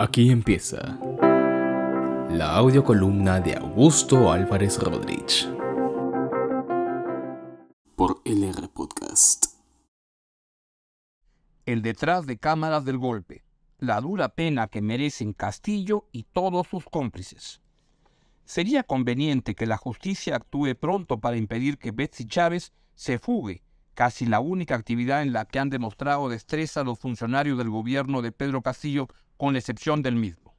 Aquí empieza la columna de Augusto Álvarez Rodríguez por LR Podcast. El detrás de cámaras del golpe, la dura pena que merecen Castillo y todos sus cómplices. Sería conveniente que la justicia actúe pronto para impedir que Betsy Chávez se fugue casi la única actividad en la que han demostrado destreza los funcionarios del gobierno de Pedro Castillo, con la excepción del mismo.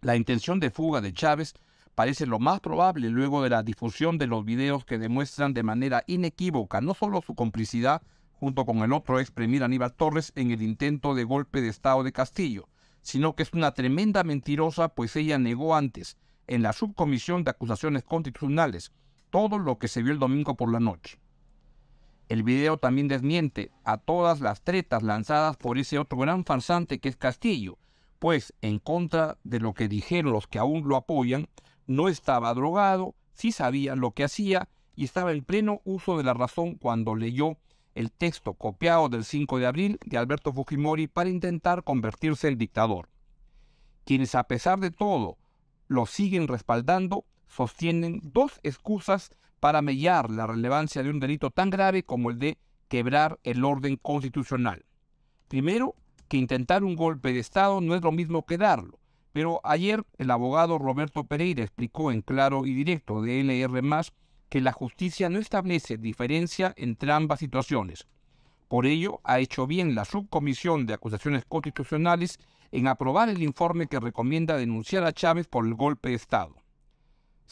La intención de fuga de Chávez parece lo más probable luego de la difusión de los videos que demuestran de manera inequívoca no solo su complicidad junto con el otro ex Aníbal Torres en el intento de golpe de Estado de Castillo, sino que es una tremenda mentirosa pues ella negó antes, en la subcomisión de acusaciones constitucionales, todo lo que se vio el domingo por la noche. El video también desmiente a todas las tretas lanzadas por ese otro gran farsante que es Castillo, pues en contra de lo que dijeron los que aún lo apoyan, no estaba drogado, sí sabía lo que hacía y estaba en pleno uso de la razón cuando leyó el texto copiado del 5 de abril de Alberto Fujimori para intentar convertirse en dictador. Quienes a pesar de todo lo siguen respaldando sostienen dos excusas para mellar la relevancia de un delito tan grave como el de quebrar el orden constitucional. Primero, que intentar un golpe de Estado no es lo mismo que darlo, pero ayer el abogado Roberto Pereira explicó en claro y directo de LR que la justicia no establece diferencia entre ambas situaciones. Por ello, ha hecho bien la Subcomisión de Acusaciones Constitucionales en aprobar el informe que recomienda denunciar a Chávez por el golpe de Estado.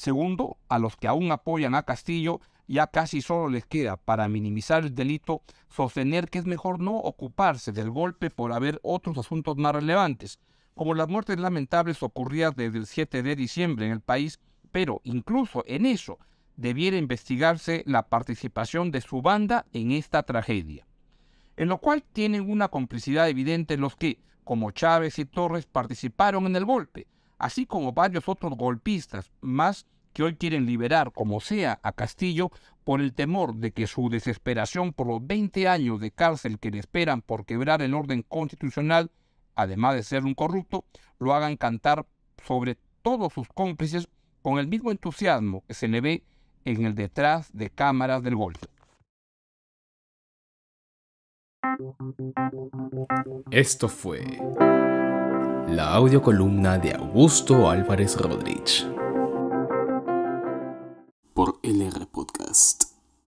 Segundo, a los que aún apoyan a Castillo, ya casi solo les queda, para minimizar el delito, sostener que es mejor no ocuparse del golpe por haber otros asuntos más relevantes, como las muertes lamentables ocurridas desde el 7 de diciembre en el país, pero incluso en eso debiera investigarse la participación de su banda en esta tragedia. En lo cual tienen una complicidad evidente los que, como Chávez y Torres, participaron en el golpe, así como varios otros golpistas más que hoy quieren liberar como sea a Castillo por el temor de que su desesperación por los 20 años de cárcel que le esperan por quebrar el orden constitucional, además de ser un corrupto, lo hagan cantar sobre todos sus cómplices con el mismo entusiasmo que se le ve en el detrás de cámaras del golpe. Esto fue la audiocolumna de Augusto Álvarez Rodríguez. Por LR Podcast.